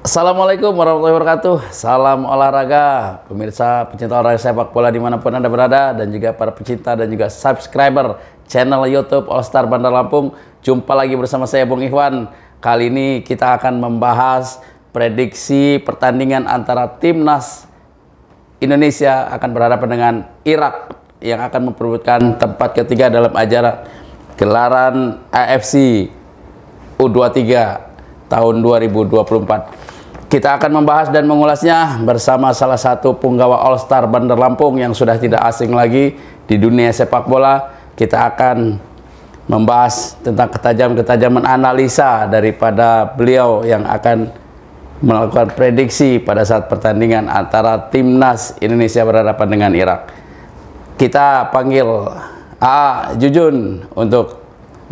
Assalamualaikum warahmatullahi wabarakatuh Salam olahraga Pemirsa pecinta olahraga sepak bola dimanapun Anda berada Dan juga para pecinta dan juga subscriber channel Youtube All Star Bandar Lampung Jumpa lagi bersama saya Bung Ikhwan Kali ini kita akan membahas prediksi pertandingan antara Timnas Indonesia akan berhadapan dengan Irak Yang akan memperebutkan tempat ketiga dalam ajaran gelaran AFC U23 tahun 2024 kita akan membahas dan mengulasnya bersama salah satu punggawa All Star Bandar Lampung yang sudah tidak asing lagi di dunia sepak bola. Kita akan membahas tentang ketajam-ketajaman analisa daripada beliau yang akan melakukan prediksi pada saat pertandingan antara timnas Indonesia berhadapan dengan Irak. Kita panggil A Jujun untuk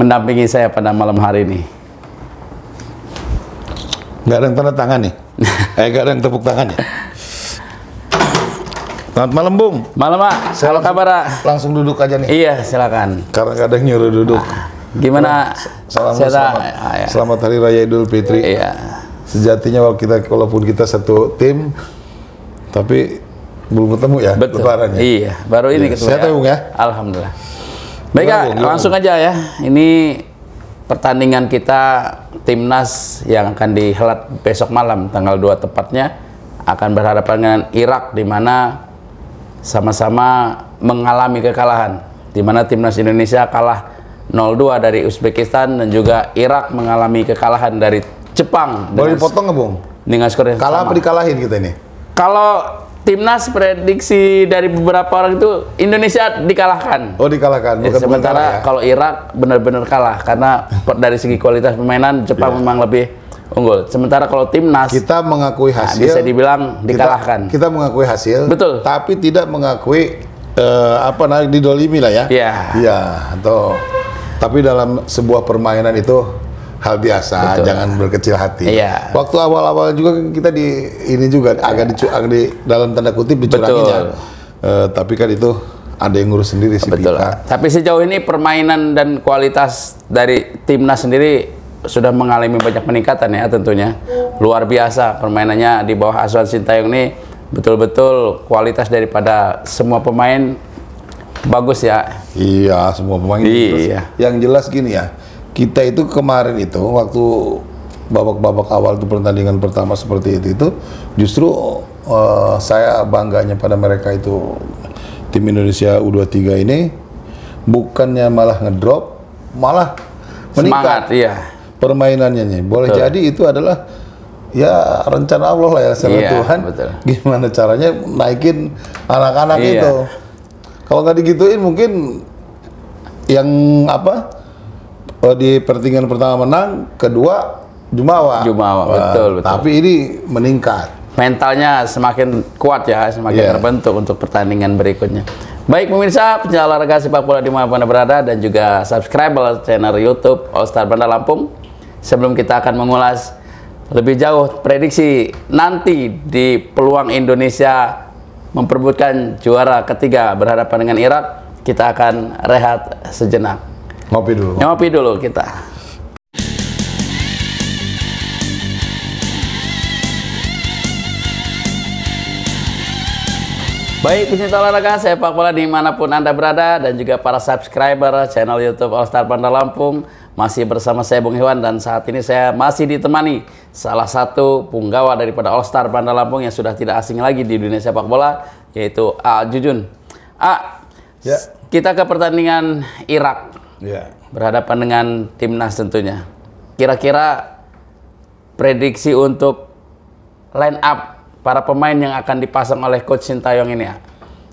mendampingi saya pada malam hari ini. Gak ada yang tanda tangan nih? eh gak ada yang tepuk tangan ya? Selamat malam, Bung. Malam, Pak. Selamat kabar, Pak? Langsung duduk aja nih. Iya, silakan. Karena kadang nyuruh duduk. gimana? Salam selamat, ah, ya. selamat Hari Raya Idul Fitri. Iya. Sejatinya kalau kita walaupun kita satu tim, tapi belum ketemu ya Betul. ya? Iya, baru ini iya. ketemu. Sehat ya, ya Bung ya? Alhamdulillah. Baik, Kak, langsung aja ya. Ini pertandingan kita timnas yang akan dihelat besok malam tanggal 2 tepatnya akan berhadapan dengan Irak di mana sama-sama mengalami kekalahan di mana timnas Indonesia kalah 0-2 dari Uzbekistan dan juga Irak mengalami kekalahan dari Jepang. Boleh dipotong nggak, Bung? kalah apa dikalahin kita ini? Kalau Timnas prediksi dari beberapa orang itu Indonesia dikalahkan. Oh dikalahkan. Eh, Bukan, ya, sementara ya? kalau Irak benar-benar kalah karena dari segi kualitas permainan Jepang yeah. memang lebih unggul. Sementara kalau timnas kita mengakui nah, hasil nah, bisa dibilang dikalahkan. Kita, kita mengakui hasil. Betul. Tapi tidak mengakui uh, apa namanya didolimi lah ya. Iya. Yeah. Iya. Atau tapi dalam sebuah permainan itu hal biasa, Betul. jangan berkecil hati. Iya. Waktu awal-awal juga kita di ini juga agak dicu agak di dalam tanda kutip dicuranginya. Uh, eh, tapi kan itu ada yang ngurus sendiri sih Betul. Pika. Tapi sejauh ini permainan dan kualitas dari timnas sendiri sudah mengalami banyak peningkatan ya tentunya. Luar biasa permainannya di bawah asuhan Sintayong ini betul-betul kualitas daripada semua pemain bagus ya. Iya, semua pemain iya. yang jelas gini ya kita itu kemarin itu waktu babak-babak awal itu pertandingan pertama seperti itu itu justru uh, saya bangganya pada mereka itu tim Indonesia U23 ini bukannya malah ngedrop malah meningkat Semangat, iya. permainannya nih boleh betul. jadi itu adalah ya rencana Allah lah ya secara iya, Tuhan betul. gimana caranya naikin anak-anak iya. itu kalau nggak digituin mungkin yang apa oh, di pertandingan pertama menang, kedua Jumawa. Jumawa, Wah, betul, betul. Tapi ini meningkat. Mentalnya semakin kuat ya, semakin yeah. terbentuk untuk pertandingan berikutnya. Baik pemirsa, pencinta olahraga sepak bola di mana berada dan juga subscribe channel YouTube All Star Bandar Lampung. Sebelum kita akan mengulas lebih jauh prediksi nanti di peluang Indonesia memperbutkan juara ketiga berhadapan dengan Irak, kita akan rehat sejenak. Ngopi dulu. Ngopi dulu kita. Baik pecinta olahraga sepak bola dimanapun Anda berada dan juga para subscriber channel Youtube All Star Bandar Lampung masih bersama saya Bung Hewan dan saat ini saya masih ditemani salah satu punggawa daripada All Star Bandar Lampung yang sudah tidak asing lagi di dunia sepak bola yaitu A. Jujun. A. Ya. Kita ke pertandingan Irak Yeah. Berhadapan dengan timnas tentunya. Kira-kira prediksi untuk line up para pemain yang akan dipasang oleh coach Sintayong ini ya.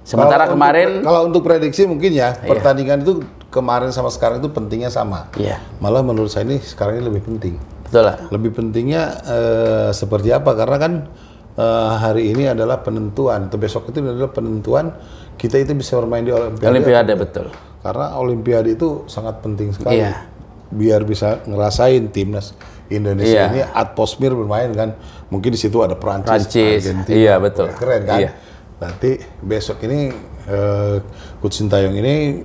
Sementara kalau kemarin untuk, kalau untuk prediksi mungkin ya iya. pertandingan itu kemarin sama sekarang itu pentingnya sama. Iya. Malah menurut saya ini sekarang ini lebih penting. Betul lah. Lebih pentingnya eh, seperti apa karena kan eh, hari ini adalah penentuan atau besok itu adalah penentuan kita itu bisa bermain di Olimpiade. Olimpiade betul. Karena Olimpiade itu sangat penting sekali. yeah. Biar bisa ngerasain timnas Indonesia yeah. ini atmosfer bermain kan. Mungkin di situ ada Perancis, Prancis, Argentina. Iya, betul. Keren kan? Yeah. Nanti besok ini eh, uh, Sintayong ini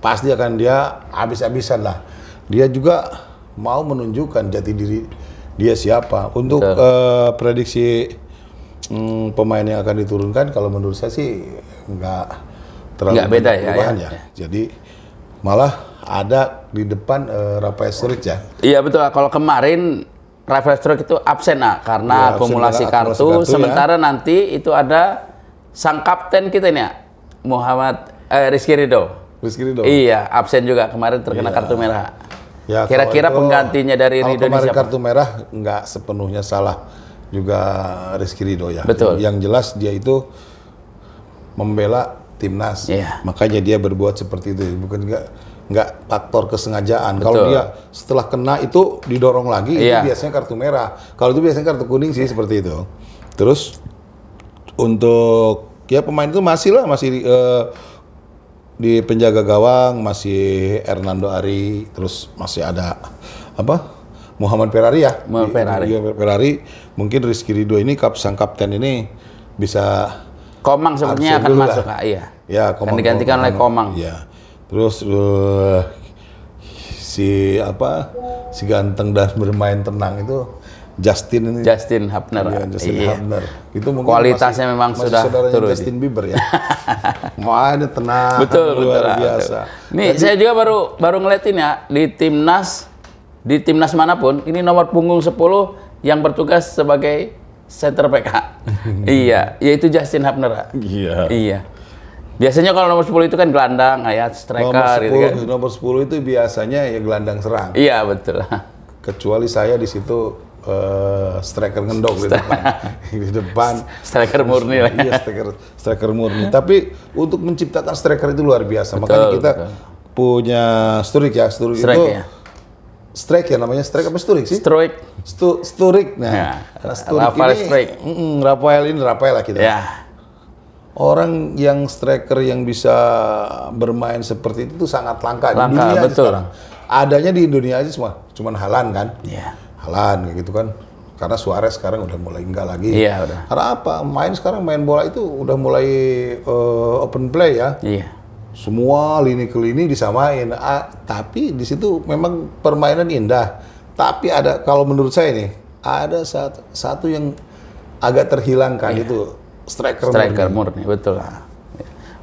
pasti akan dia habis-habisan lah. Dia juga mau menunjukkan jati diri dia siapa. Untuk uh, prediksi um, pemain yang akan diturunkan kalau menurut saya sih nggak terlalu Nggak beda ya, ya, ya. Jadi malah ada di depan uh, Rafael Struik ya. Iya betul. Kalau kemarin Rafael Struik itu absen nah, karena iya, ya, akumulasi absen kartu, kartu. Sementara ya. nanti itu ada sang kapten kita ini ya, Muhammad eh, Rizky Ridho. Rizky Ridho. Iya, absen juga kemarin terkena ya. kartu merah. Ya, Kira-kira penggantinya dari Ridho kemarin siapa? kartu merah nggak sepenuhnya salah juga Rizky Ridho ya. Betul. Yang jelas dia itu membela timnas. Yeah. Makanya dia berbuat seperti itu, bukan enggak nggak faktor kesengajaan. Kalau dia setelah kena itu didorong lagi, yeah. itu iya. biasanya kartu merah. Kalau itu biasanya kartu kuning sih seperti itu. Terus untuk ya pemain itu masih lah masih uh, di penjaga gawang masih Hernando Ari, terus masih ada apa? Muhammad Ferrari ya. Muhammad Ferrari. Iya, Ferrari. Mungkin Rizky Ridho ini kap sang kapten ini bisa Komang sebenarnya akan masuk ah, iya. Ya, Komang. Akan digantikan oleh Komang. Iya. Terus uh, si apa? Si ganteng dan bermain tenang itu Justin ini. Justin Hapner. Iya, Justin iya. Hapner. Itu kualitasnya masih, memang masih sudah turun. Justin Bieber ya. Mau ini tenang. Betul, luar ah, betul. biasa. Nih, Jadi, saya juga baru baru ngeliatin ya di timnas di timnas manapun ini nomor punggung 10 yang bertugas sebagai center PK. iya, yaitu Justin Hapner. Iya. Iya. Biasanya kalau nomor 10 itu kan gelandang, ya striker nomor 10, gitu kan. Nomor 10 itu biasanya ya gelandang serang. Iya, betul. Kecuali saya di situ uh, striker ngendok di depan. di depan. Striker murni lah. Iya, striker striker murni. Tapi untuk menciptakan striker itu luar biasa. Betul, Makanya kita betul. punya Sturik ya, Sturik itu ya Strike ya namanya Strike apa Sturik sih? Sturik, Stu, Sturik. Nah, ya. Sturik Rafael ini, Strike. Mm, Rafael ini Rafael lah kita. Ya. Orang yang striker yang bisa bermain seperti itu tuh sangat langka, langka di dunia betul. sekarang. Adanya di dunia aja semua, cuman Halan kan. Iya. Halan gitu kan. Karena Suarez sekarang udah mulai enggak lagi. Iya, udah. Karena apa? Main sekarang main bola itu udah mulai uh, open play ya. Iya semua lini ke lini disamain ah, tapi di situ memang permainan indah tapi ada kalau menurut saya nih ada satu, satu yang agak terhilangkan iya. itu striker striker murni, betul nah.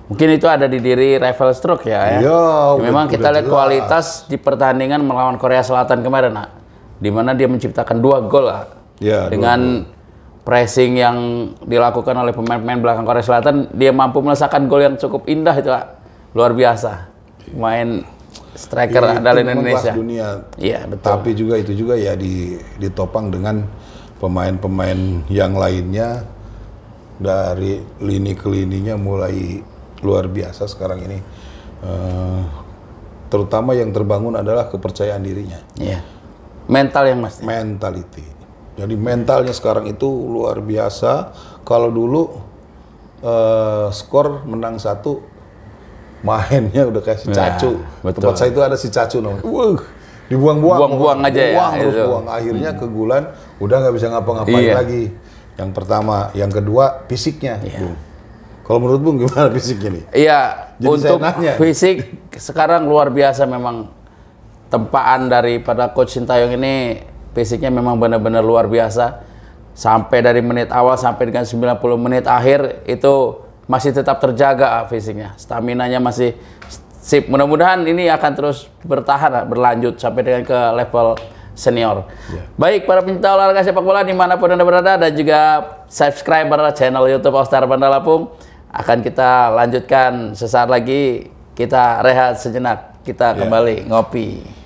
Mungkin itu ada di diri rival stroke ya. ya. Iya. Ya, memang kita lihat kualitas di pertandingan melawan Korea Selatan kemarin, nak. Di mana dia menciptakan dua gol, lah. Ya, Dengan dua. pressing yang dilakukan oleh pemain-pemain belakang Korea Selatan, dia mampu melesakan gol yang cukup indah itu, lah luar biasa main striker andalan Indonesia. Dunia. Iya betul. Tapi juga itu juga ya di ditopang dengan pemain-pemain yang lainnya dari lini ke lininya mulai luar biasa sekarang ini. Eh, terutama yang terbangun adalah kepercayaan dirinya. Iya. Mental yang mas. Mentality. Jadi mentalnya sekarang itu luar biasa. Kalau dulu uh, skor menang satu mainnya udah kayak si iya, Cacu. Ya, betul. Tempat saya itu ada si Cacu namanya. Wuh, dibuang-buang. Buang-buang aja buang, ya. Buang terus itu. buang. Akhirnya hmm. kegulan, udah nggak bisa ngapa-ngapain iya. lagi. Yang pertama, yang kedua fisiknya. Iya. Kalau menurut Bung gimana fisiknya nih? Iya, Jadi untuk nanya, fisik sekarang luar biasa memang tempaan daripada coach Sintayong ini fisiknya memang benar-benar luar biasa. Sampai dari menit awal sampai dengan 90 menit akhir itu masih tetap terjaga ah, fisiknya, stamina-nya masih sip. Mudah-mudahan ini akan terus bertahan, ah, berlanjut sampai dengan ke level senior. Yeah. Baik, para pencinta olahraga sepak bola dimanapun Anda berada dan juga subscriber channel Youtube Ostar Bandar Lampung akan kita lanjutkan sesaat lagi. Kita rehat sejenak, kita yeah. kembali ngopi.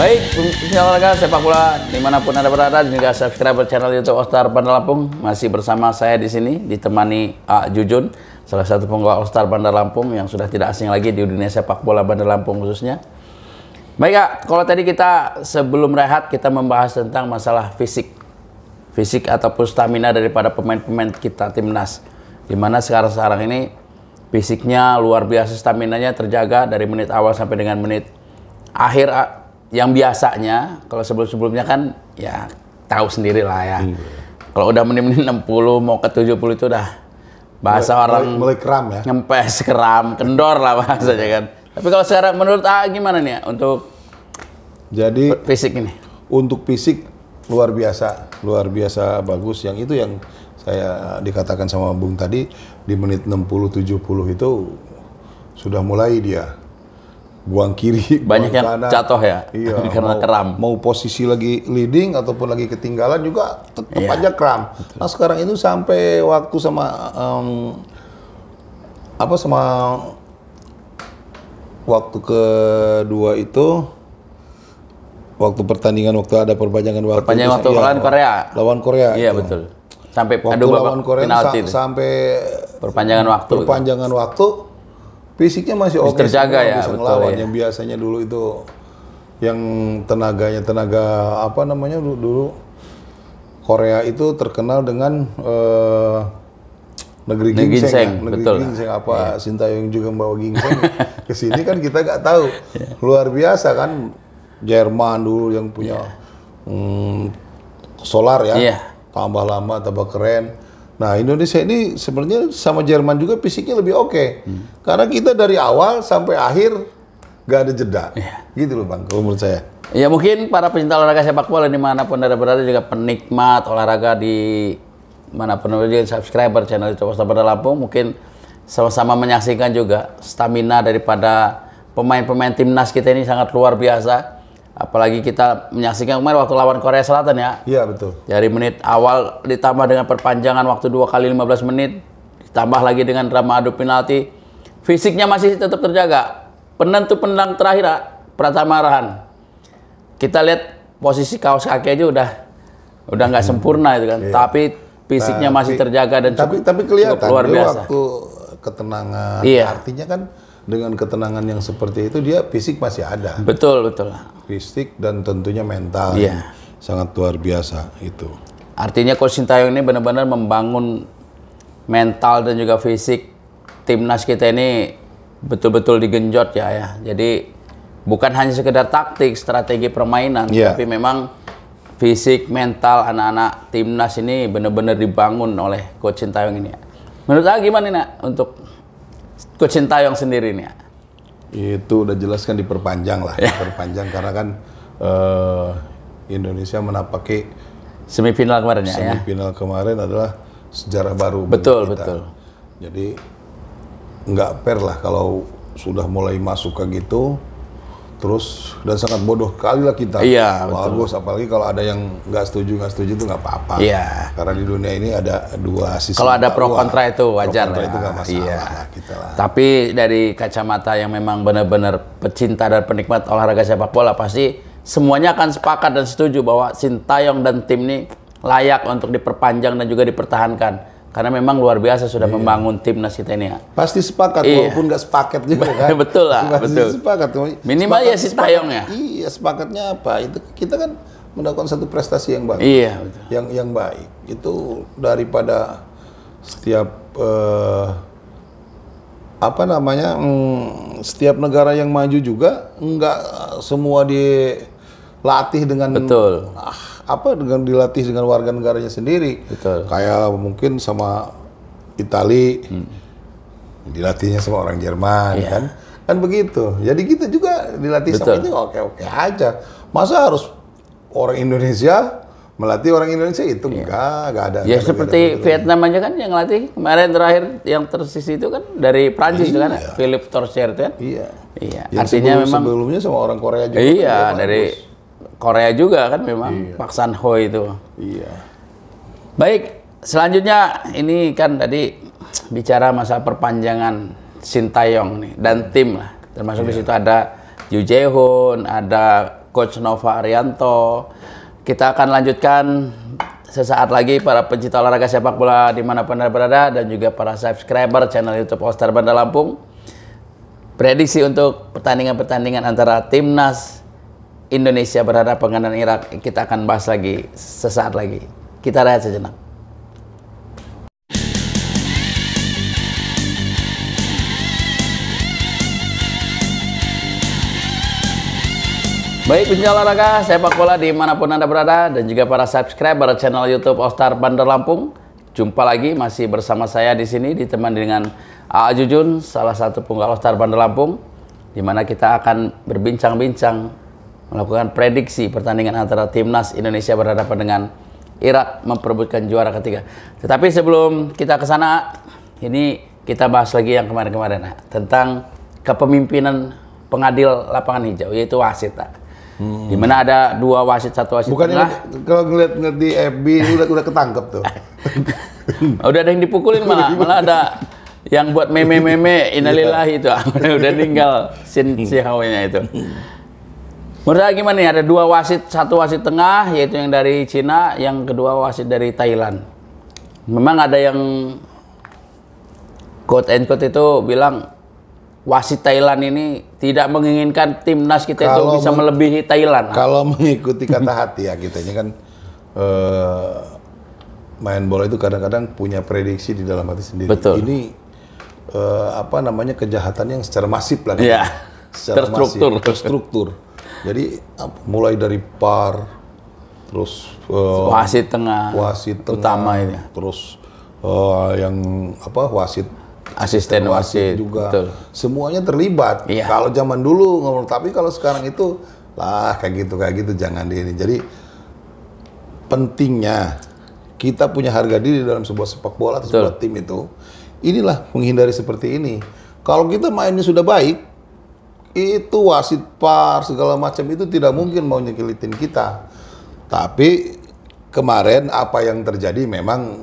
Baik, pemirsa olahraga sepak bola dimanapun anda berada dan juga subscriber channel YouTube Ostar Bandar Lampung masih bersama saya di sini ditemani A Jujun, salah satu penggawa Ostar Bandar Lampung yang sudah tidak asing lagi di dunia sepak bola Bandar Lampung khususnya. Baik A, kalau tadi kita sebelum rehat kita membahas tentang masalah fisik, fisik ataupun stamina daripada pemain-pemain kita timnas, dimana sekarang sekarang ini fisiknya luar biasa, stamina nya terjaga dari menit awal sampai dengan menit akhir yang biasanya kalau sebelum-sebelumnya kan ya tahu sendiri lah ya. Hmm. Kalau udah menit-menit 60 mau ke 70 itu udah bahasa mulai, orang mulai, kram ya. Ngempes, kram kendor lah bahasanya kan. Tapi kalau sekarang menurut A gimana nih ya untuk jadi fisik ini? Untuk fisik luar biasa, luar biasa bagus. Yang itu yang saya dikatakan sama Bung tadi di menit 60 70 itu sudah mulai dia buang kiri, banyak buang yang jatuh ya iya, karena mau, kram. Mau posisi lagi leading ataupun lagi ketinggalan juga tetap iya. aja kram. Nah sekarang itu sampai waktu sama um, apa sama waktu kedua itu waktu pertandingan waktu ada perpanjangan waktu perpanjangan waktu iya, lawan iya, Korea lawan Korea iya itu. betul sampai waktu lawan Korea sa itu. sampai perpanjangan waktu perpanjangan itu. waktu fisiknya masih oke. terjaga ya, bisa betul Ya. Yang biasanya dulu itu yang tenaganya tenaga apa namanya dulu, dulu Korea itu terkenal dengan uh, negeri, negeri ginseng, ya? negeri betul. ginseng apa yeah. Sintayong juga membawa ginseng ke sini kan kita nggak tahu yeah. luar biasa kan Jerman dulu yang punya yeah. hmm, solar ya yeah. tambah lama tambah keren Nah, Indonesia ini sebenarnya sama Jerman juga fisiknya lebih oke. Okay. Hmm. Karena kita dari awal sampai akhir gak ada jeda. Yeah. Gitu loh Bang, kalau menurut saya. Ya mungkin para pecinta olahraga sepak bola dimanapun ada berada juga penikmat olahraga di manapun juga subscriber channel Coba Pada Lampung mungkin sama-sama menyaksikan juga stamina daripada pemain-pemain timnas kita ini sangat luar biasa apalagi kita menyaksikan kemarin waktu lawan Korea Selatan ya. Iya betul. Dari menit awal ditambah dengan perpanjangan waktu dua kali 15 menit, ditambah lagi dengan drama adu penalti, fisiknya masih tetap terjaga. Penentu penendang terakhir ah, Pratama Arhan. Kita lihat posisi kaos kaki aja udah udah nggak sempurna itu kan, iya. tapi fisiknya nah, masih terjaga dan tapi cukup, tapi kelihatan cukup luar biasa. waktu ketenangan. Iya. Artinya kan dengan ketenangan yang seperti itu dia fisik masih ada. Betul, betul. Fisik dan tentunya mental. Iya. Sangat luar biasa itu. Artinya Coach Sintayong ini benar-benar membangun mental dan juga fisik timnas kita ini betul-betul digenjot ya ya. Jadi bukan hanya sekedar taktik, strategi permainan, iya. tapi memang fisik, mental anak-anak timnas ini benar-benar dibangun oleh Coach Sintayong ini. Menurut saya gimana nih, Nak, untuk Coach Sintayong sendiri nih? Ya? Itu udah jelas kan diperpanjang lah, ya. diperpanjang karena kan uh, Indonesia menapaki semifinal kemarin ya. ya? Semifinal ya? kemarin adalah sejarah baru. Betul, betul. Jadi nggak fair lah kalau sudah mulai masuk ke gitu terus dan sangat bodoh kali lah kita. Iya. Bagus, apalagi kalau ada yang nggak setuju nggak setuju itu nggak apa-apa. Iya. Karena di dunia ini ada dua sisi. Kalau ada pro kontra itu wajar pro lah. itu ya. gak masalah iya. kita lah. Tapi dari kacamata yang memang benar-benar pecinta dan penikmat olahraga sepak bola pasti semuanya akan sepakat dan setuju bahwa Sintayong dan tim ini layak untuk diperpanjang dan juga dipertahankan karena memang luar biasa sudah iya. membangun timnas kita ini ya. Pasti sepakat iya. walaupun nggak sepakat juga kan. betul lah, Pasti betul. Sepakat. Minimal ya sepakat, ya si Tayong ya. Iya, sepakatnya apa? Itu kita kan mendapatkan satu prestasi yang baik. Iya, betul. Yang yang baik. Itu daripada setiap uh, apa namanya? Mm, setiap negara yang maju juga nggak semua di latih dengan Betul. Ah, apa dengan dilatih dengan warga negaranya sendiri. Betul. Kayak mungkin sama Italia hmm. dilatihnya sama orang Jerman yeah. kan. Kan begitu. Jadi kita juga dilatih Betul. sama itu oke-oke aja. Masa harus orang Indonesia melatih orang Indonesia itu yeah. enggak, enggak ada. Ya seperti ada, Vietnam aja kan yang latih kemarin terakhir yang tersisi itu kan dari Prancis iya. itu kan, iya. Philip Torcher kan. Iya. Iya. Artinya sebelum, memang sebelumnya sama orang Korea juga. Iya, kan, ya, dari Korea juga kan memang iya. Pak San Ho itu. Iya. Baik, selanjutnya ini kan tadi bicara masa perpanjangan Sintayong nih dan iya. tim lah. Termasuk iya. di situ ada Ju Jae-hoon, ada coach Nova Arianto. Kita akan lanjutkan sesaat lagi para pencinta olahraga sepak bola dimanapun anda berada dan juga para subscriber channel YouTube All Bandar Lampung. Prediksi untuk pertandingan-pertandingan antara timnas Indonesia berhadapan dengan Irak kita akan bahas lagi sesaat lagi. Kita rehat sejenak. Baik pencinta olahraga, sepak bola dimanapun Anda berada dan juga para subscriber channel Youtube Ostar Bandar Lampung. Jumpa lagi masih bersama saya di sini ditemani dengan A.A. Jujun, salah satu penggal Ostar Bandar Lampung. Di mana kita akan berbincang-bincang melakukan prediksi pertandingan antara timnas Indonesia berhadapan dengan Irak memperebutkan juara ketiga. Tetapi sebelum kita ke sana, ini kita bahas lagi yang kemarin-kemarin tentang kepemimpinan pengadil lapangan hijau yaitu wasit. Hmm. Di mana ada dua wasit, satu wasit Bukan tengah. Ini, kalau ngeliat, ngeliat di FB udah udah ketangkep tuh. udah ada yang dipukulin malah, malah ada yang buat meme-meme inalillahi iya. itu udah tinggal sin si itu. Menurut saya gimana nih? Ya? Ada dua wasit, satu wasit tengah yaitu yang dari Cina, yang kedua wasit dari Thailand. Memang ada yang quote and quote itu bilang wasit Thailand ini tidak menginginkan timnas kita kalau itu bisa melebihi Thailand. Kalau mengikuti kata hati ya kita ini kan eh, main bola itu kadang-kadang punya prediksi di dalam hati sendiri. Betul. Ini eh, apa namanya kejahatan yang secara masif lah. Iya. terstruktur. Masif, terstruktur jadi mulai dari par, terus uh, wasit tengah, wasit tengah, utama ini, terus uh, yang apa wasit asisten wasit, wasit juga, betul. semuanya terlibat. Iya. Kalau zaman dulu ngomong, tapi kalau sekarang itu lah kayak gitu kayak gitu jangan di ini. Jadi pentingnya kita punya harga diri dalam sebuah sepak bola atau sebuah tim itu, inilah menghindari seperti ini. Kalau kita mainnya sudah baik, itu wasit par segala macam itu tidak mungkin mau nyekilitin kita. Tapi kemarin apa yang terjadi memang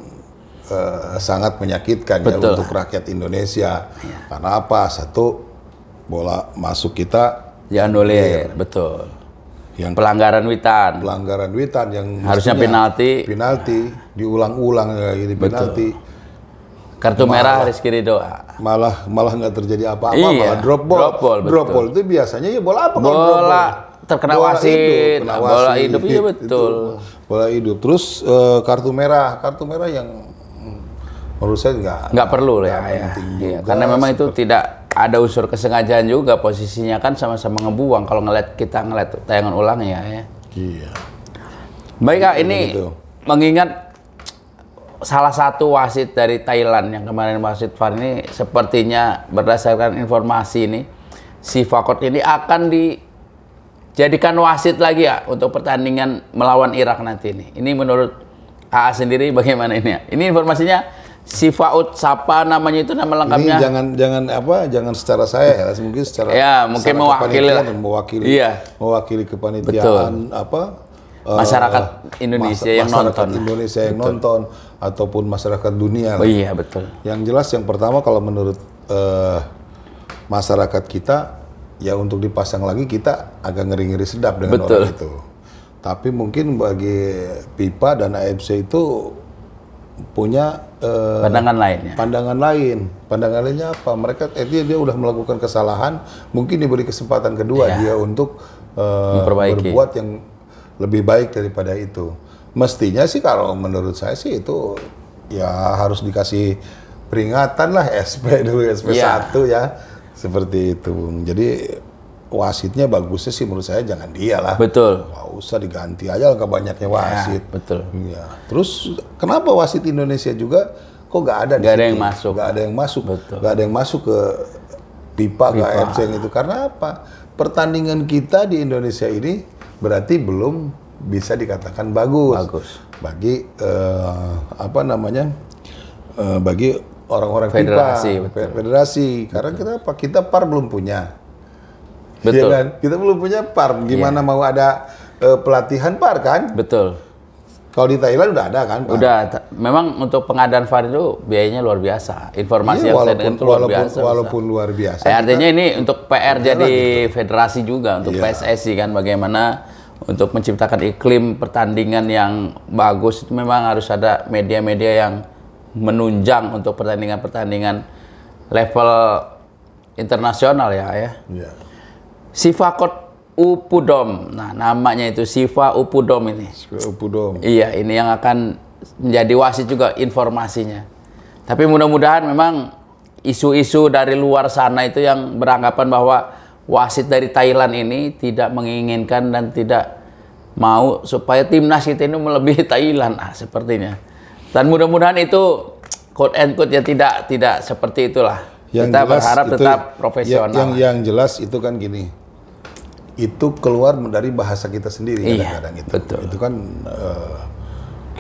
eh, sangat menyakitkan ya Betul. ya untuk rakyat Indonesia. Ya. Karena apa? Satu bola masuk kita Ya, doler, betul. Yang pelanggaran witan. Pelanggaran witan yang harusnya penalti. Penalti diulang-ulang ya, ini penalti. Betul. Kartu malah, merah Rizky Ridho. Malah malah nggak terjadi apa-apa, iya, malah drop ball. Drop ball, betul. drop ball itu biasanya ya bola apa bola, kalau Terkena bola wasit, hidup, kena wasit, hidup iya betul. Itu, bola hidup. Terus uh, kartu merah, kartu merah yang menurut saya nggak nggak perlu gak ya, ya. Iya, karena memang itu tidak ada unsur kesengajaan juga posisinya kan sama-sama ngebuang kalau ngeliat kita ngeliat tayangan ulang ya ya iya baik kak iya, ini gitu. mengingat salah satu wasit dari Thailand yang kemarin wasit VAR ini sepertinya berdasarkan informasi ini si Fakot ini akan dijadikan wasit lagi ya untuk pertandingan melawan Irak nanti ini. Ini menurut AA sendiri bagaimana ini ya? Ini informasinya si Faut siapa namanya itu nama lengkapnya? Ini jangan jangan apa jangan secara saya ya, mungkin secara ya mungkin mewakili mewakili iya. mewakili kepanitiaan Betul. apa Eh, masyarakat Indonesia mas yang masyarakat nonton. Indonesia yang betul. nonton ataupun masyarakat dunia. Oh, iya betul. Yang jelas yang pertama kalau menurut uh, masyarakat kita ya untuk dipasang lagi kita agak ngeri-ngeri sedap dengan betul. orang itu. Tapi mungkin bagi pipa dan AFC itu punya uh, pandangan lain. Pandangan lain, pandangan lainnya apa? Mereka eh, dia dia udah melakukan kesalahan, mungkin diberi kesempatan kedua ya. dia untuk uh, berbuat yang lebih baik daripada itu. Mestinya sih kalau menurut saya sih itu ya harus dikasih peringatan lah SP dulu SP yeah. 1 ya. Seperti itu, Jadi wasitnya bagusnya sih menurut saya jangan dia lah. Betul. Gak usah diganti aja lah banyaknya iya, wasit. Ya, betul. Ya. Terus kenapa wasit Indonesia juga kok gak ada? Gak ada yang masuk. Gak ada yang masuk. Betul. Gak ada yang masuk ke pipa, pipa. ke AFC itu karena apa? Pertandingan kita di Indonesia ini berarti belum bisa dikatakan bagus. Bagus. Bagi uh, apa namanya? Uh, bagi orang-orang federasi, FIFA, betul. federasi. Karena kita apa? Kita par belum punya. Iya betul. Ya kan? Kita belum punya par. Gimana yeah. mau ada uh, pelatihan par kan? Betul. Kalau di Thailand udah ada kan? Pak? Udah. Memang untuk pengadaan VAR itu biayanya luar biasa. Informasi iya, yang saya dengar luar walaupun, biasa. Walaupun bisa. luar biasa. Eh, artinya ini untuk PR jadi gitu. federasi juga untuk iya. PSSI kan bagaimana untuk menciptakan iklim pertandingan yang bagus itu memang harus ada media-media yang menunjang untuk pertandingan-pertandingan level internasional ya ya. Iya. Si Upudom. Nah, namanya itu Siva Upudom ini. Siva Upudom. Iya, ini yang akan menjadi wasit juga informasinya. Tapi mudah-mudahan memang isu-isu dari luar sana itu yang beranggapan bahwa wasit dari Thailand ini tidak menginginkan dan tidak mau supaya timnas kita ini melebihi Thailand ah, sepertinya. Dan mudah-mudahan itu quote and quote ya tidak tidak seperti itulah. Yang kita berharap tetap profesional. Yang, yang jelas itu kan gini itu keluar dari bahasa kita sendiri iya, kadang-kadang iya, itu. Betul. Itu kan uh,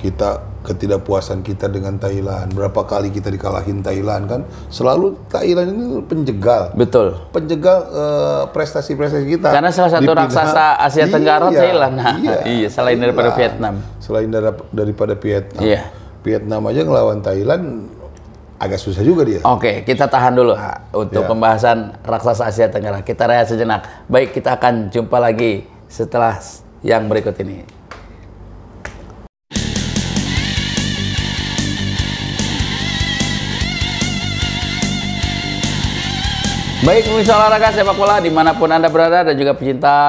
kita ketidakpuasan kita dengan Thailand. Berapa kali kita dikalahin Thailand kan? Selalu Thailand ini penjegal. Betul. Penjegal eh, prestasi-prestasi uh, kita. Karena salah satu raksasa Asia iya, Tenggara Thailand. Nah, iya, iya, selain Thailand. daripada Vietnam. Selain daripada Vietnam. Iya. Vietnam aja ngelawan Thailand agak susah juga dia. Oke, kita tahan dulu untuk ya. pembahasan raksasa Asia Tenggara. Kita rehat sejenak. Baik, kita akan jumpa lagi setelah yang berikut ini. Baik, pemirsa olahraga sepak bola dimanapun Anda berada dan juga pecinta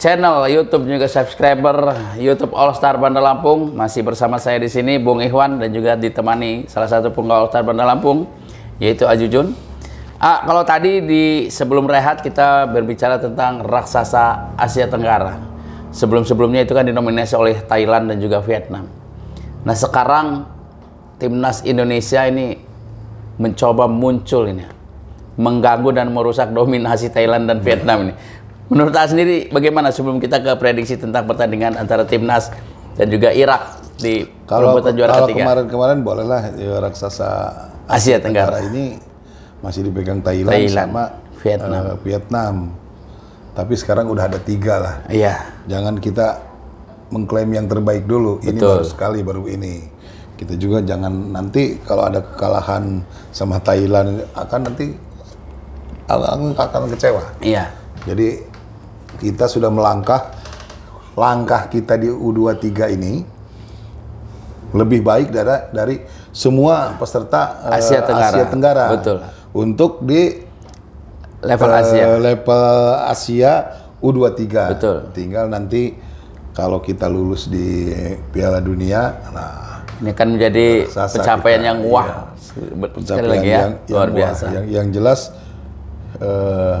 channel YouTube juga subscriber YouTube All Star Bandar Lampung masih bersama saya di sini Bung Ikhwan dan juga ditemani salah satu penggawa All Star Bandar Lampung yaitu Ajujun. Ah, kalau tadi di sebelum rehat kita berbicara tentang raksasa Asia Tenggara. Sebelum-sebelumnya itu kan dinominasi oleh Thailand dan juga Vietnam. Nah sekarang timnas Indonesia ini mencoba muncul ini mengganggu dan merusak dominasi Thailand dan Vietnam ini Menurut saya sendiri bagaimana sebelum kita ke prediksi tentang pertandingan antara timnas dan juga Irak di perebutan juara kalau ketiga? Kalau kemarin-kemarin bolehlah ya, raksasa Asia, Asia Tenggara. Tenggara ini masih dipegang Thailand, Thailand sama eh, Vietnam. Uh, Vietnam. Tapi sekarang udah ada tiga lah. Iya. Jangan kita mengklaim yang terbaik dulu. Betul. Ini baru sekali baru ini kita juga jangan nanti kalau ada kekalahan sama Thailand akan nanti akan kecewa. Iya. Jadi kita sudah melangkah langkah kita di U23 ini lebih baik dari dari semua peserta eh, Asia Tenggara. Asia Tenggara. Betul. Untuk di level uh, Asia. Level Asia U23. Betul. Tinggal nanti kalau kita lulus di Piala Dunia, nah ini kan menjadi pencapaian kita, yang wah. Iya, pencapaian lagi ya, yang, luar yang biasa. Wah, yang, yang jelas uh,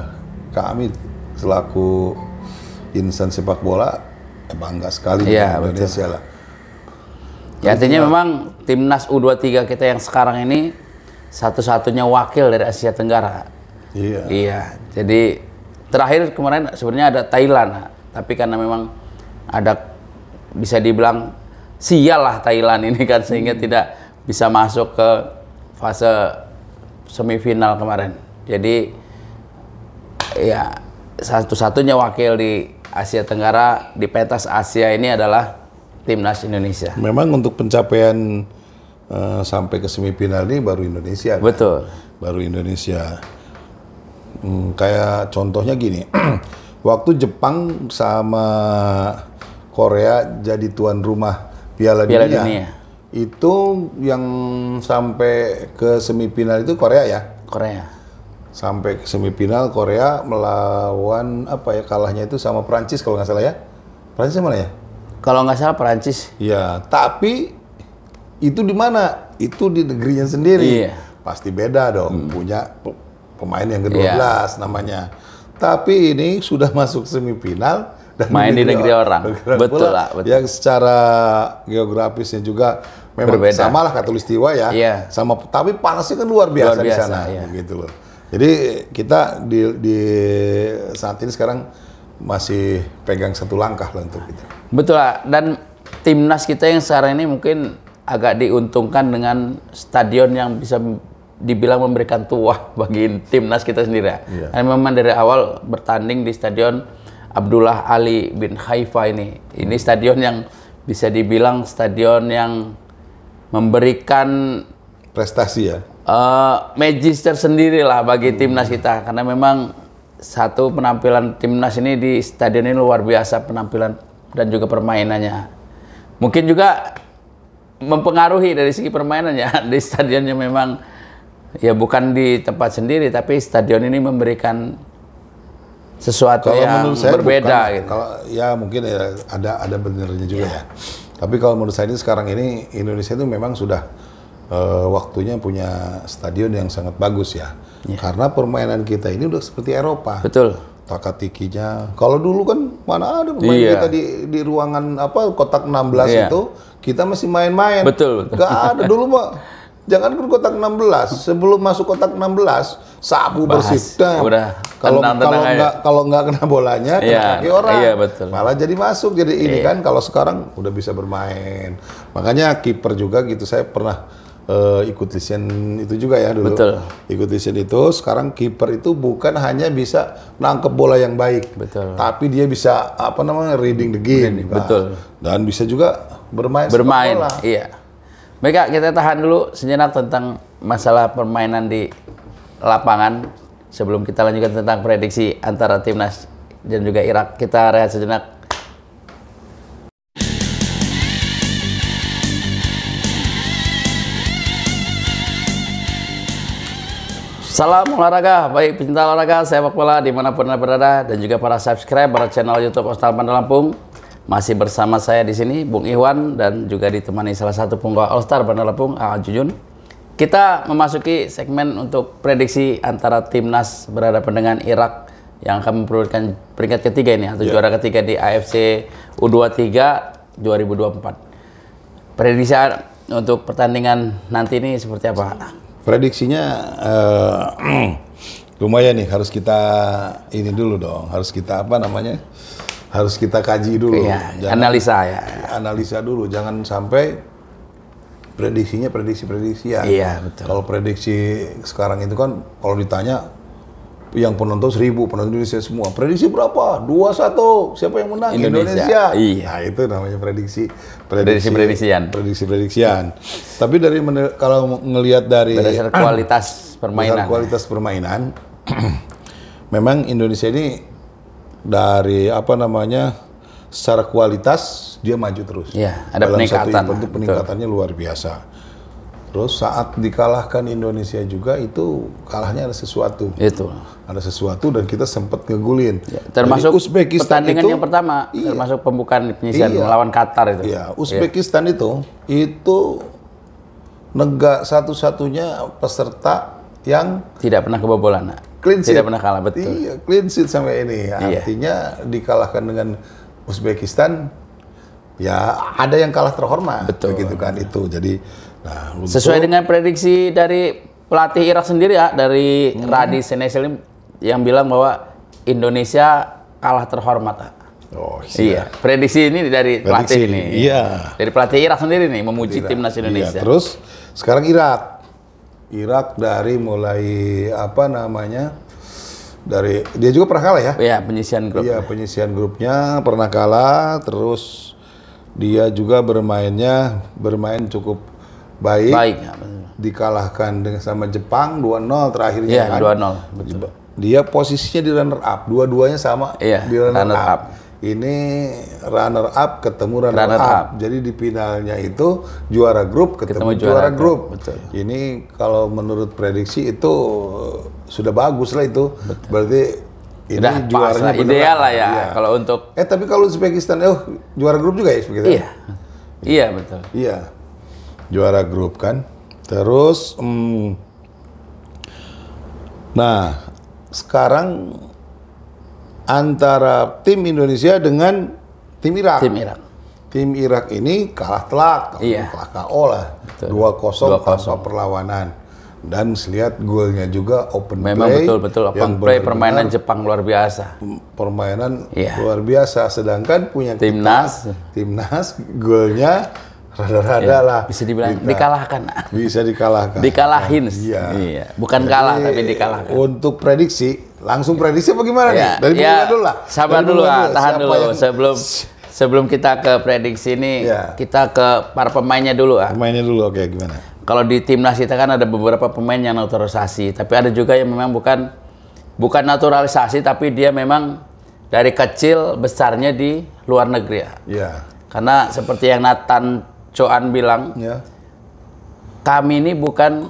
kami selaku insan sepak bola ya bangga sekali ya, dengan Indonesia lah. Ya, artinya memang timnas U23 kita yang sekarang ini satu-satunya wakil dari Asia Tenggara. Iya. Iya. Jadi terakhir kemarin sebenarnya ada Thailand, tapi karena memang ada bisa dibilang sial lah Thailand ini kan sehingga hmm. tidak bisa masuk ke fase semifinal kemarin. Jadi ya satu-satunya wakil di Asia Tenggara di Petas Asia ini adalah timnas Indonesia. Memang untuk pencapaian uh, sampai ke semifinal ini baru Indonesia. Kan? Betul. Kan? Baru Indonesia. Hmm, kayak contohnya gini, waktu Jepang sama Korea jadi tuan rumah Piala, Piala Dunia. Dunia itu yang sampai ke semifinal itu Korea ya? Korea sampai ke semifinal Korea melawan apa ya kalahnya itu sama Prancis kalau nggak salah ya Prancis mana ya kalau nggak salah Prancis ya tapi itu di mana itu di negerinya sendiri iya. pasti beda dong hmm. punya pemain yang ke-12 iya. namanya tapi ini sudah masuk semifinal dan main di negeri orang, betul lah betul. yang secara geografisnya juga memang Berbeda. sama lah katulistiwa ya iya. sama tapi panasnya kan luar biasa, luar biasa di sana iya. gitu loh jadi kita di, di saat ini sekarang masih pegang satu langkah lah untuk kita. Betul lah. Dan timnas kita yang sekarang ini mungkin agak diuntungkan dengan stadion yang bisa dibilang memberikan tuah bagi timnas kita sendiri. Ya. Ya. Dan memang dari awal bertanding di stadion Abdullah Ali bin Haifa ini. Ini stadion yang bisa dibilang stadion yang memberikan prestasi ya uh, eh, sendiri lah bagi hmm. timnas kita karena memang satu penampilan timnas ini di stadion ini luar biasa penampilan dan juga permainannya. Mungkin juga mempengaruhi dari segi permainannya di stadionnya memang ya bukan di tempat sendiri tapi stadion ini memberikan sesuatu kalau yang saya berbeda bukan, gitu. Kalau ya mungkin ya ada ada benernya juga yeah. ya. Iya. Tapi kalau menurut saya ini sekarang ini Indonesia itu memang sudah uh, waktunya punya stadion yang sangat bagus ya. ya. Karena permainan kita ini udah seperti Eropa. Betul. Takatikinya. Kalau dulu kan mana ada pemain iya. kita di di ruangan apa kotak 16 iya. itu kita masih main-main. Betul, Gak ada dulu mah jangan kan kotak 16 sebelum masuk kotak 16 sabu Bahas. bersih udah kalau kalau nggak kalau nggak kena bolanya kena yeah. kaki orang iya, betul. malah jadi masuk jadi ini iya. kan kalau sekarang udah bisa bermain makanya kiper juga gitu saya pernah uh, ikut lisen itu juga ya dulu. Betul. Ikut lisen itu sekarang kiper itu bukan hanya bisa menangkap bola yang baik, Betul. tapi dia bisa apa namanya reading the game. Reading, betul. Dan bisa juga bermain bermain. Bola. Iya. Mereka kita tahan dulu sejenak tentang masalah permainan di lapangan sebelum kita lanjutkan tentang prediksi antara timnas dan juga Irak. Kita rehat sejenak. Salam olahraga, baik pecinta olahraga, sepak bola dimanapun anda berada dan juga para subscriber channel YouTube Ostar Bandar Lampung. Masih bersama saya di sini Bung Iwan dan juga ditemani salah satu penggawa Ostar Bandar Lampung, Al Jujun. Kita memasuki segmen untuk prediksi antara timnas berhadapan dengan Irak yang akan memperolehkan peringkat ketiga ini atau yeah. juara ketiga di AFC U23 2024. Prediksi untuk pertandingan nanti ini seperti apa? Prediksinya uh, lumayan nih harus kita ini dulu dong, harus kita apa namanya? Harus kita kaji dulu. ya, jangan, analisa ya. Analisa dulu, jangan sampai prediksinya prediksi-prediksi ya. Iya, betul. Kalau prediksi sekarang itu kan kalau ditanya yang penonton seribu penonton Indonesia semua prediksi berapa dua satu siapa yang menang Indonesia, Indonesia. Iya. Nah, itu namanya prediksi prediksi prediksian prediksi prediksian tapi dari kalau ngelihat dari berdasar kualitas permainan kualitas permainan memang Indonesia ini dari apa namanya secara kualitas dia maju terus ya, ada Dalam peningkatan satu event peningkatannya Betul. luar biasa Terus saat dikalahkan Indonesia juga itu kalahnya ada sesuatu. Itu. Ada sesuatu dan kita sempat ngegulin. Ya, termasuk Uzbekistan pertandingan itu, yang pertama, iya, termasuk pembukaan penyisian iya, melawan Qatar itu. Iya, iya. Uzbekistan iya. itu itu negara satu-satunya peserta yang tidak pernah kebobolan. Nak. Clean sheet. Tidak pernah kalah betul. Iya, clean sheet sampai ini. Iya. Artinya dikalahkan dengan Uzbekistan ya ada yang kalah terhormat betul. begitu kan itu. Jadi Nah, untuk... Sesuai dengan prediksi dari pelatih Irak sendiri ya, dari hmm. Radi yang bilang bahwa Indonesia kalah terhormat. Oh, iya. iya. Prediksi ini dari prediksi pelatih ini. Iya. Dari pelatih Irak sendiri nih memuji Irak. timnas iya, Indonesia. Iya. Terus sekarang Irak. Irak dari mulai apa namanya? Dari dia juga pernah kalah ya? Iya, penyisian grup. Iya, penyisian grupnya pernah kalah terus dia juga bermainnya bermain cukup baik. Baik. Ya, Dikalahkan dengan sama Jepang 2-0 terakhirnya. ya, kan? 2-0. Dia posisinya di runner up, dua-duanya sama ya, di runner, runner up. up. Ini runner up ketemu runner, runner up. up. Jadi di finalnya itu juara grup ketemu, ketemu juara, juara grup. Betul. Ini kalau menurut prediksi itu sudah bagus lah itu. Betul. Berarti ini Udah, juaranya pas, ideal lah ya iya. kalau untuk eh tapi kalau Uzbekistan oh juara grup juga ya Uzbekistan iya iya betul iya juara grup kan. Terus, hmm, nah sekarang antara tim Indonesia dengan tim Irak. Tim Irak. Tim Irak ini kalah telak, iya. kalah KO lah, dua kosong tanpa perlawanan. Dan lihat golnya juga open Memang play. Memang betul-betul open play permainan Jepang luar biasa. Permainan iya. luar biasa. Sedangkan punya timnas, timnas golnya Rada-rada ya, lah. Bisa dibilang kita, dikalahkan. Bisa dikalahkan. Dikalahin. Iya. iya. Bukan Jadi, kalah tapi dikalahkan. Untuk prediksi, langsung iya. prediksi bagaimana ya, nih? Iya. Dari ya, dulu lah. Sabar Dari dulu lah, tahan dulu yang... sebelum sebelum kita ke prediksi ini, ya. kita ke para pemainnya dulu ah. Pemainnya dulu, oke gimana? Kalau di timnas kita kan ada beberapa pemain yang naturalisasi, tapi ada juga yang memang bukan bukan naturalisasi tapi dia memang dari kecil besarnya di luar negeri ya. ya. Karena seperti yang Nathan Coan bilang, ya. kami ini bukan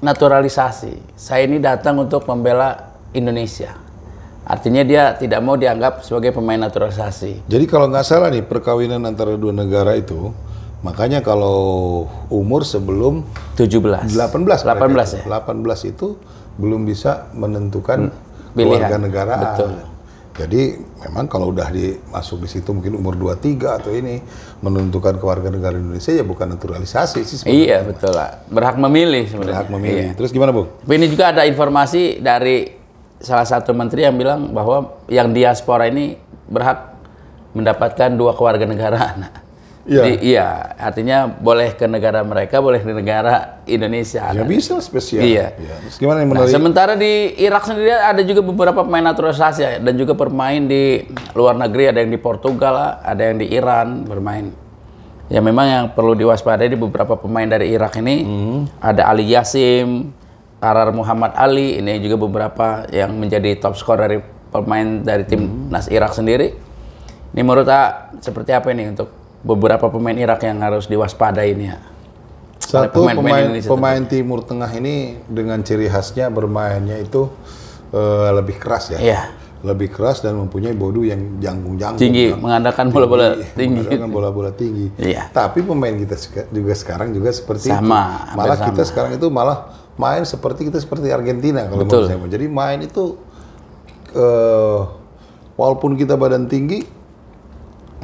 naturalisasi. Saya ini datang untuk membela Indonesia. Artinya dia tidak mau dianggap sebagai pemain naturalisasi. Jadi kalau nggak salah nih perkawinan antara dua negara itu, makanya kalau umur sebelum 17, 18, 18 ya, 18 itu belum bisa menentukan hmm, Pilihan. keluarga negara. Betul. Jadi memang kalau udah masuk di situ mungkin umur 23 atau ini menentukan kewarganegaraan Indonesia ya bukan naturalisasi sih sebenarnya. Iya, betul lah. Berhak memilih sebenarnya. Berhak memilih. Iya. Terus gimana, Bu? Ini juga ada informasi dari salah satu menteri yang bilang bahwa yang diaspora ini berhak mendapatkan dua kewarganegaraan. Iya. iya, artinya boleh ke negara mereka, boleh di negara Indonesia. Ya kan? bisa spesial. Iya. Ya. gimana yang nah, menarik? sementara di Irak sendiri ada juga beberapa pemain naturalisasi ya, dan juga bermain di luar negeri, ada yang di Portugal, ada yang di Iran bermain. Ya memang yang perlu diwaspadai di beberapa pemain dari Irak ini hmm. ada Ali Yasim, Karar Muhammad Ali, ini juga beberapa yang menjadi top skor dari pemain dari tim hmm. Irak sendiri. Ini menurut A, seperti apa ini untuk beberapa pemain Irak yang harus diwaspadai ini ya? Satu pemain, pemain, pemain, pemain Timur Tengah ini dengan ciri khasnya bermainnya itu uh, lebih keras ya. Yeah. Lebih keras dan mempunyai bodu yang janggung janggung. Tinggi, yang mengandalkan bola-bola tinggi. Mengandalkan bola-bola tinggi. Iya. Tapi pemain kita juga sekarang juga seperti sama, itu. Malah sama. kita sekarang itu malah main seperti kita seperti Argentina kalau Betul. menurut saya. Jadi main itu uh, walaupun kita badan tinggi,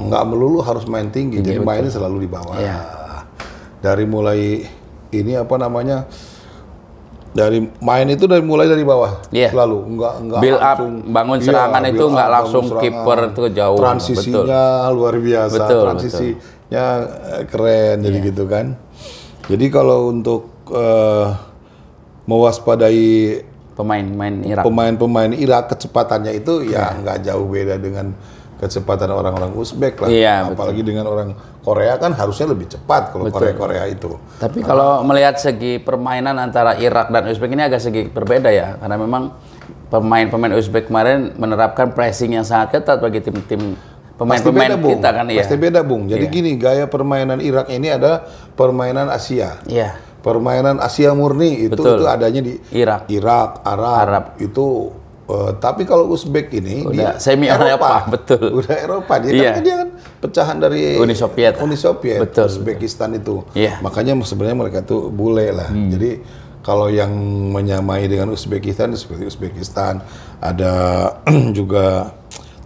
nggak melulu harus main tinggi, jadi, iya, jadi mainnya selalu di bawah. Ya. Dari mulai ini apa namanya? Dari main itu dari mulai dari bawah. ya. Selalu nggak nggak build up, bangun iya, serangan iya, itu nggak langsung kiper itu jauh. Transisinya betul. luar biasa. Betul, Transisinya betul. Eh, keren jadi iya. gitu kan. Jadi kalau untuk uh, mewaspadai pemain-pemain Irak. Pemain-pemain Irak kecepatannya itu ya nggak jauh beda dengan kecepatan orang-orang Uzbek lah. Iya, Apalagi betul. dengan orang Korea kan harusnya lebih cepat kalau Korea-Korea itu. Tapi nah, kalau melihat segi permainan antara Irak dan Uzbek ini agak segi berbeda ya, karena memang pemain-pemain Uzbek kemarin menerapkan pressing yang sangat ketat bagi tim-tim pemain-pemain kita kan ya. Pasti beda, Bung. Jadi iya. gini, gaya permainan Irak ini ada permainan Asia. Iya. Permainan Asia murni itu itu adanya di Irak. Irak, Arab, Arab. itu Uh, tapi kalau Uzbek ini udah dia semi Eropa, Eropa, betul. Udah Eropa dia yeah. kan dia kan pecahan dari Uni Soviet. Uni Soviet, betul, Uzbekistan betul. itu. Yeah. Makanya sebenarnya mereka tuh bule lah. Hmm. Jadi kalau yang menyamai dengan Uzbekistan seperti Uzbekistan, ada juga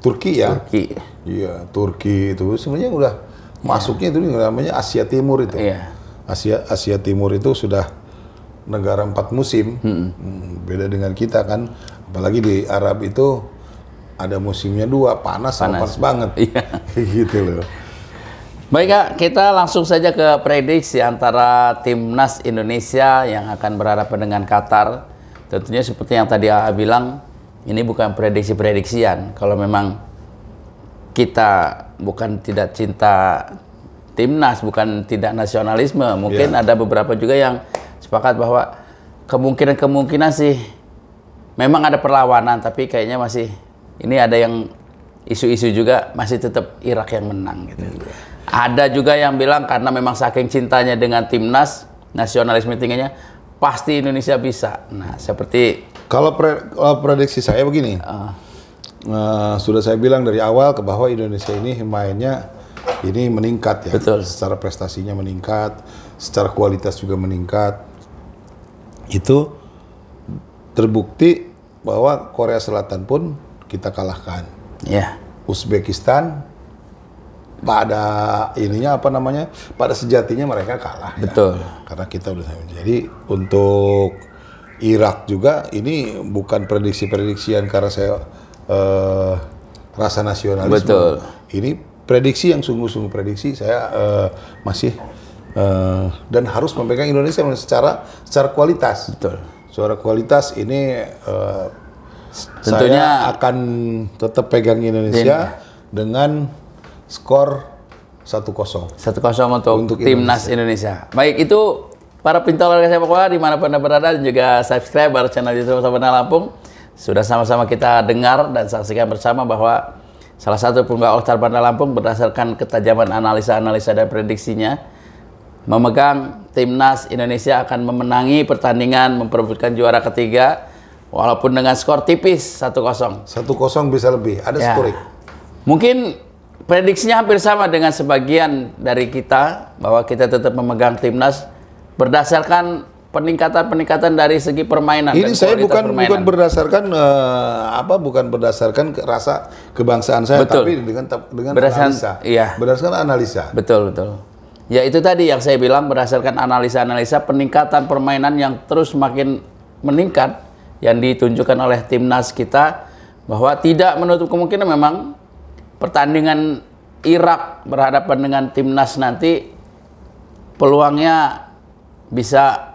Turki ya. Turki. Iya, Turki itu sebenarnya udah yeah. masuknya itu namanya Asia Timur itu. Yeah. Asia Asia Timur itu sudah negara empat musim, hmm. hmm beda dengan kita kan Apalagi di Arab itu ada musimnya dua, panas, panas. panas banget. Iya. gitu loh. Baik Kak, kita langsung saja ke prediksi antara timnas Indonesia yang akan berhadapan dengan Qatar. Tentunya seperti yang tadi AA bilang, ini bukan prediksi-prediksian. Kalau memang kita bukan tidak cinta timnas, bukan tidak nasionalisme, mungkin yeah. ada beberapa juga yang sepakat bahwa kemungkinan-kemungkinan sih memang ada perlawanan tapi kayaknya masih ini ada yang isu-isu juga masih tetap Irak yang menang gitu. Hmm. Ada juga yang bilang karena memang saking cintanya dengan timnas nasionalisme tingginya pasti Indonesia bisa. Nah seperti kalau pre, kalau prediksi saya begini, uh, uh, sudah saya bilang dari awal ke bahwa Indonesia ini mainnya ini meningkat ya, betul. secara prestasinya meningkat, secara kualitas juga meningkat. Itu terbukti bahwa Korea Selatan pun kita kalahkan. Ya. Yeah. Uzbekistan pada ininya apa namanya? Pada sejatinya mereka kalah. Ya. Betul. Ya. Karena kita udah jadi untuk Irak juga ini bukan prediksi-prediksian karena saya eh, rasa nasionalisme. Betul. Ini prediksi yang sungguh-sungguh prediksi saya eh, masih eh, dan harus memegang Indonesia secara secara kualitas. Betul suara kualitas ini uh, tentunya saya akan tetap pegang Indonesia din. dengan skor 1-0. 1-0 untuk, untuk timnas Indonesia. Indonesia. Baik, itu para pintar olahraga sepak bola dimanapun Anda berada dan juga subscriber channel YouTube Sabana Lampung sudah sama-sama kita dengar dan saksikan bersama bahwa salah satu punggawa All Star Bandar Lampung berdasarkan ketajaman analisa-analisa dan prediksinya memegang timnas Indonesia akan memenangi pertandingan memperebutkan juara ketiga walaupun dengan skor tipis 1-0. 1-0 bisa lebih, ada ya. skorik. Mungkin prediksinya hampir sama dengan sebagian dari kita bahwa kita tetap memegang timnas berdasarkan peningkatan-peningkatan dari segi permainan. Ini saya bukan permainan. bukan berdasarkan uh, apa bukan berdasarkan rasa kebangsaan saya betul. tapi dengan dengan berdasarkan, analisa. Iya. Berdasarkan analisa. Betul, betul. Ya itu tadi yang saya bilang berdasarkan analisa-analisa peningkatan permainan yang terus makin meningkat yang ditunjukkan oleh timnas kita bahwa tidak menutup kemungkinan memang pertandingan Irak berhadapan dengan timnas nanti peluangnya bisa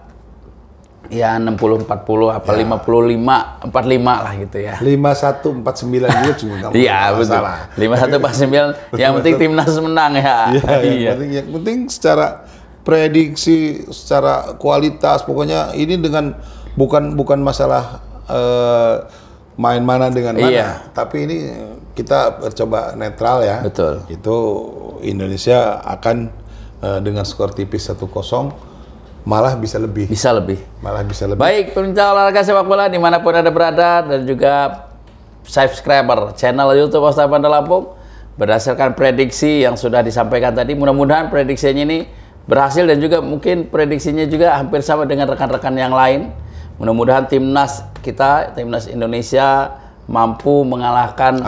ya 60 40 apa ya. 55 45 lah gitu ya. 51 49 juga juga Iya, betul. 51 49 yang penting timnas menang ya. Iya. Ya, yang penting yang penting secara prediksi, secara kualitas pokoknya ini dengan bukan bukan masalah eh, main mana uh, dengan mana. Iya. Tapi ini kita coba netral ya. Betul. Itu Indonesia akan uh, dengan skor tipis 1-0 malah bisa lebih. Bisa lebih. Malah bisa lebih. Baik, pemirsa olahraga sepak bola dimanapun anda berada dan juga subscriber channel YouTube Osta Bandar Lampung berdasarkan prediksi yang sudah disampaikan tadi. Mudah-mudahan prediksinya ini berhasil dan juga mungkin prediksinya juga hampir sama dengan rekan-rekan yang lain. Mudah-mudahan timnas kita, timnas Indonesia mampu mengalahkan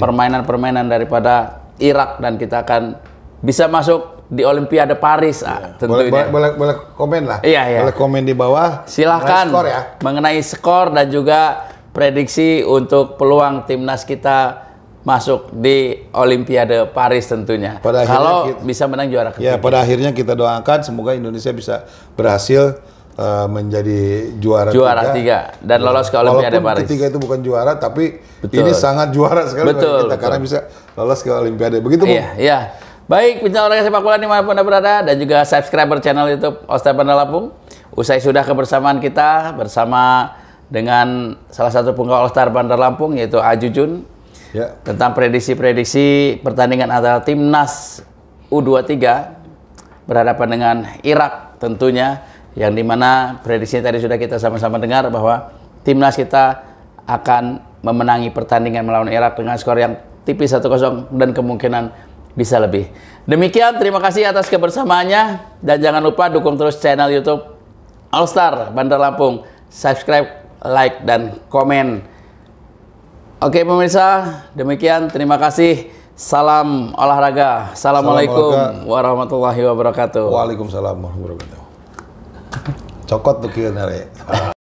permainan-permainan daripada Irak dan kita akan bisa masuk di Olimpiade Paris, yeah. ah, iya. tentunya. Boleh, boleh, boleh komen lah. Iya, iya. Boleh komen di bawah. Silahkan skor ya. mengenai skor dan juga prediksi untuk peluang timnas kita masuk di Olimpiade Paris tentunya. Pada Kalau kita, bisa menang juara ketiga. Ya, pada akhirnya kita doakan semoga Indonesia bisa berhasil uh, menjadi juara, juara tiga. tiga dan ya. lolos ke Olimpiade Walaupun Paris. Ketiga itu bukan juara tapi betul. ini sangat juara sekali betul, kita betul. karena bisa lolos ke Olimpiade. Begitu, Bu. Iya, iya. Baik, bincang olahraga sepak bola dimanapun Anda berada dan juga subscriber channel YouTube Oster Lampung Usai sudah kebersamaan kita bersama dengan salah satu penggawa All Bandar Lampung yaitu Ajujun ya. tentang prediksi-prediksi pertandingan antara timnas U23 berhadapan dengan Irak tentunya yang dimana prediksi tadi sudah kita sama-sama dengar bahwa timnas kita akan memenangi pertandingan melawan Irak dengan skor yang tipis 1-0 dan kemungkinan bisa lebih. Demikian, terima kasih atas kebersamaannya. Dan jangan lupa dukung terus channel YouTube All Star Bandar Lampung. Subscribe, like, dan komen. Oke pemirsa, demikian terima kasih. Salam olahraga. Assalamualaikum Salam olahraga. warahmatullahi wabarakatuh. Waalaikumsalam warahmatullahi wabarakatuh. Cokot tuh kira